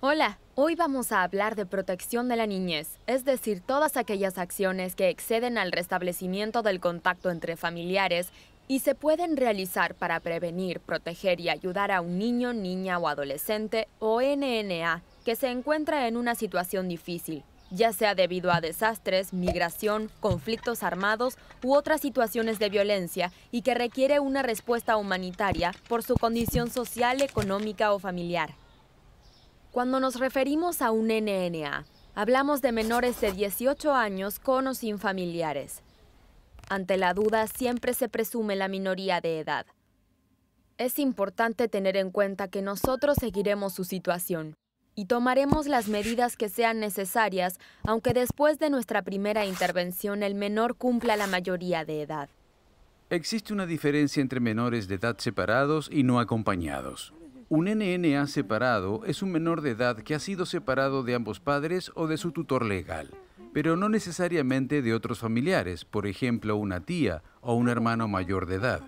Hola, hoy vamos a hablar de protección de la niñez, es decir, todas aquellas acciones que exceden al restablecimiento del contacto entre familiares y se pueden realizar para prevenir, proteger y ayudar a un niño, niña o adolescente o NNA que se encuentra en una situación difícil, ya sea debido a desastres, migración, conflictos armados u otras situaciones de violencia y que requiere una respuesta humanitaria por su condición social, económica o familiar. Cuando nos referimos a un NNA, hablamos de menores de 18 años con o sin familiares. Ante la duda siempre se presume la minoría de edad. Es importante tener en cuenta que nosotros seguiremos su situación y tomaremos las medidas que sean necesarias, aunque después de nuestra primera intervención el menor cumpla la mayoría de edad. Existe una diferencia entre menores de edad separados y no acompañados. Un NNA separado es un menor de edad que ha sido separado de ambos padres o de su tutor legal, pero no necesariamente de otros familiares, por ejemplo una tía o un hermano mayor de edad.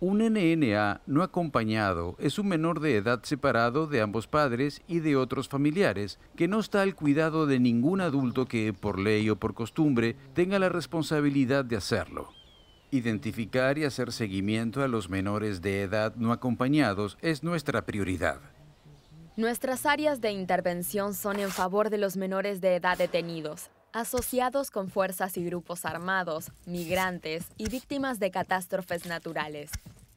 Un NNA no acompañado es un menor de edad separado de ambos padres y de otros familiares que no está al cuidado de ningún adulto que, por ley o por costumbre, tenga la responsabilidad de hacerlo. Identificar y hacer seguimiento a los menores de edad no acompañados es nuestra prioridad. Nuestras áreas de intervención son en favor de los menores de edad detenidos, asociados con fuerzas y grupos armados, migrantes y víctimas de catástrofes naturales.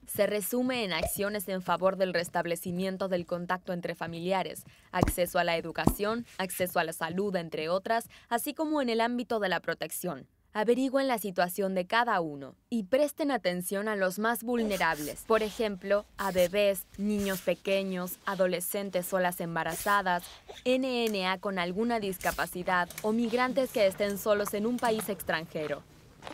Se resume en acciones en favor del restablecimiento del contacto entre familiares, acceso a la educación, acceso a la salud, entre otras, así como en el ámbito de la protección averigüen la situación de cada uno y presten atención a los más vulnerables, por ejemplo, a bebés, niños pequeños, adolescentes o las embarazadas, NNA con alguna discapacidad o migrantes que estén solos en un país extranjero.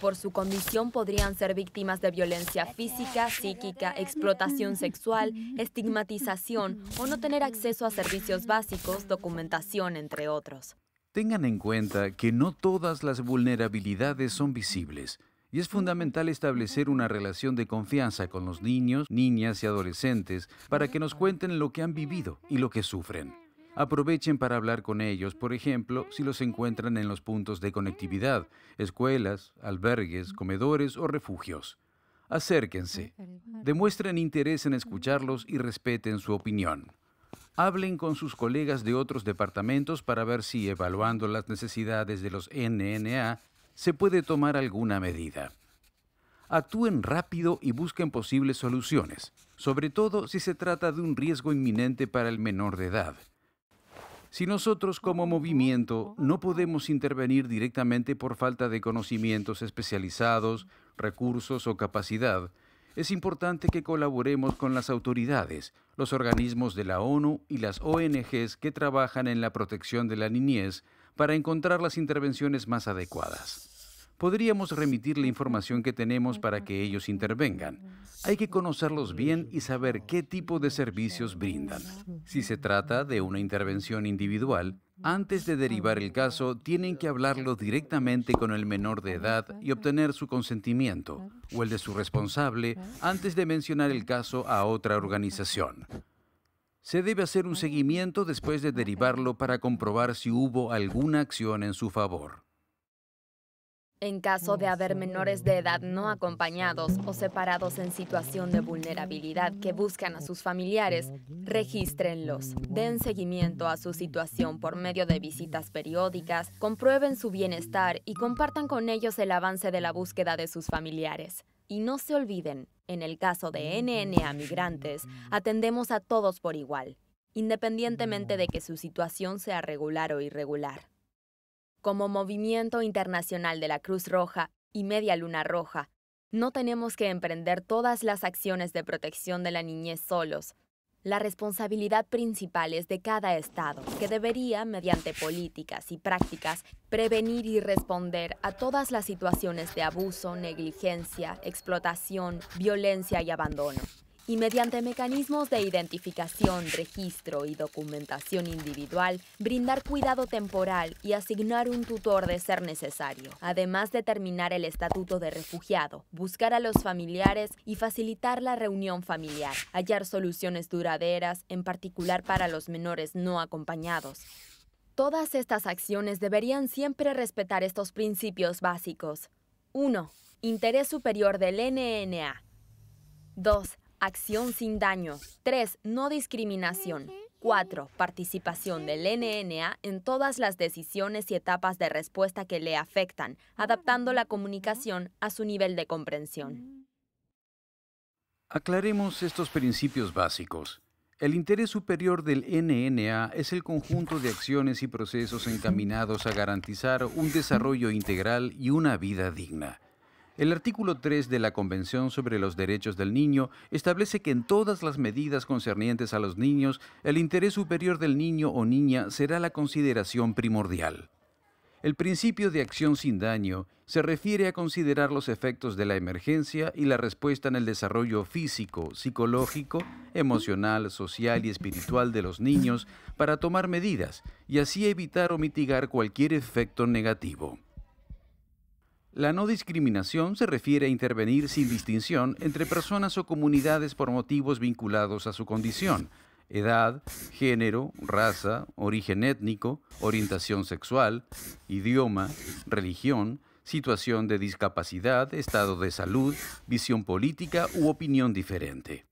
Por su condición podrían ser víctimas de violencia física, psíquica, explotación sexual, estigmatización o no tener acceso a servicios básicos, documentación, entre otros. Tengan en cuenta que no todas las vulnerabilidades son visibles y es fundamental establecer una relación de confianza con los niños, niñas y adolescentes para que nos cuenten lo que han vivido y lo que sufren. Aprovechen para hablar con ellos, por ejemplo, si los encuentran en los puntos de conectividad, escuelas, albergues, comedores o refugios. Acérquense, demuestren interés en escucharlos y respeten su opinión hablen con sus colegas de otros departamentos para ver si, evaluando las necesidades de los NNA, se puede tomar alguna medida. Actúen rápido y busquen posibles soluciones, sobre todo si se trata de un riesgo inminente para el menor de edad. Si nosotros como movimiento no podemos intervenir directamente por falta de conocimientos especializados, recursos o capacidad, es importante que colaboremos con las autoridades, los organismos de la ONU y las ONGs que trabajan en la protección de la niñez para encontrar las intervenciones más adecuadas podríamos remitir la información que tenemos para que ellos intervengan. Hay que conocerlos bien y saber qué tipo de servicios brindan. Si se trata de una intervención individual, antes de derivar el caso, tienen que hablarlo directamente con el menor de edad y obtener su consentimiento o el de su responsable antes de mencionar el caso a otra organización. Se debe hacer un seguimiento después de derivarlo para comprobar si hubo alguna acción en su favor en caso de oh, haber menores de edad no acompañados o separados en situación de vulnerabilidad que buscan a sus familiares, regístrenlos, den seguimiento a su situación por medio de visitas periódicas, comprueben su bienestar y compartan con ellos el avance de la búsqueda de sus familiares. Y no se olviden, en el caso de NNA Migrantes, atendemos a todos por igual, independientemente de que su situación sea regular o irregular. Como Movimiento Internacional de la Cruz Roja y Media Luna Roja, no tenemos que emprender todas las acciones de protección de la niñez solos. La responsabilidad principal es de cada Estado, que debería, mediante políticas y prácticas, prevenir y responder a todas las situaciones de abuso, negligencia, explotación, violencia y abandono y mediante mecanismos de identificación, registro y documentación individual, brindar cuidado temporal y asignar un tutor de ser necesario, además de el estatuto de refugiado, buscar a los familiares y facilitar la reunión familiar, hallar soluciones duraderas, en particular para los menores no acompañados, Todas estas acciones deberían siempre respetar estos principios básicos. 1. Interés superior del NNA. 2. Acción sin daño. 3. No discriminación. 4. Participación del NNA en todas las decisiones y etapas de respuesta que le afectan, adaptando la comunicación a su nivel de comprensión. Aclaremos estos principios básicos. El interés superior del NNA es el conjunto de acciones y procesos encaminados a garantizar un desarrollo integral y una vida digna. El artículo 3 de la Convención sobre los Derechos del Niño establece que en todas las medidas concernientes a los niños, el interés superior del niño o niña será la consideración primordial. El principio de acción sin daño se refiere a considerar los efectos de la emergencia y la respuesta en el desarrollo físico, psicológico, emocional, social y espiritual de los niños para tomar medidas y así evitar o mitigar cualquier efecto negativo. La no discriminación se refiere a intervenir sin distinción entre personas o comunidades por motivos vinculados a su condición, edad, género, raza, origen étnico, orientación sexual, idioma, religión, situación de discapacidad, estado de salud, visión política u opinión diferente.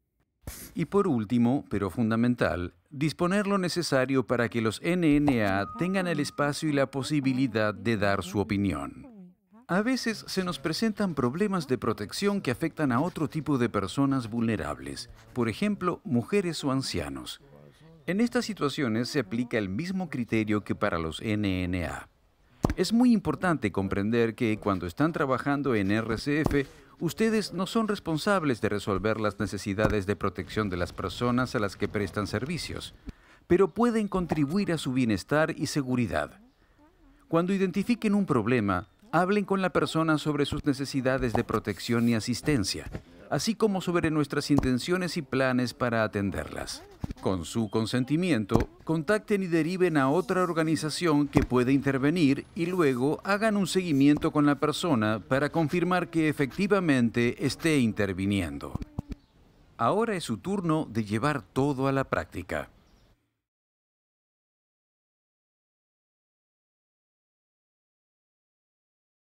Y por último, pero fundamental, disponer lo necesario para que los NNA tengan el espacio y la posibilidad de dar su opinión. A veces se nos presentan problemas de protección que afectan a otro tipo de personas vulnerables, por ejemplo, mujeres o ancianos. En estas situaciones se aplica el mismo criterio que para los NNA. Es muy importante comprender que cuando están trabajando en RCF, ustedes no son responsables de resolver las necesidades de protección de las personas a las que prestan servicios, pero pueden contribuir a su bienestar y seguridad. Cuando identifiquen un problema, Hablen con la persona sobre sus necesidades de protección y asistencia, así como sobre nuestras intenciones y planes para atenderlas. Con su consentimiento, contacten y deriven a otra organización que puede intervenir y luego hagan un seguimiento con la persona para confirmar que efectivamente esté interviniendo. Ahora es su turno de llevar todo a la práctica.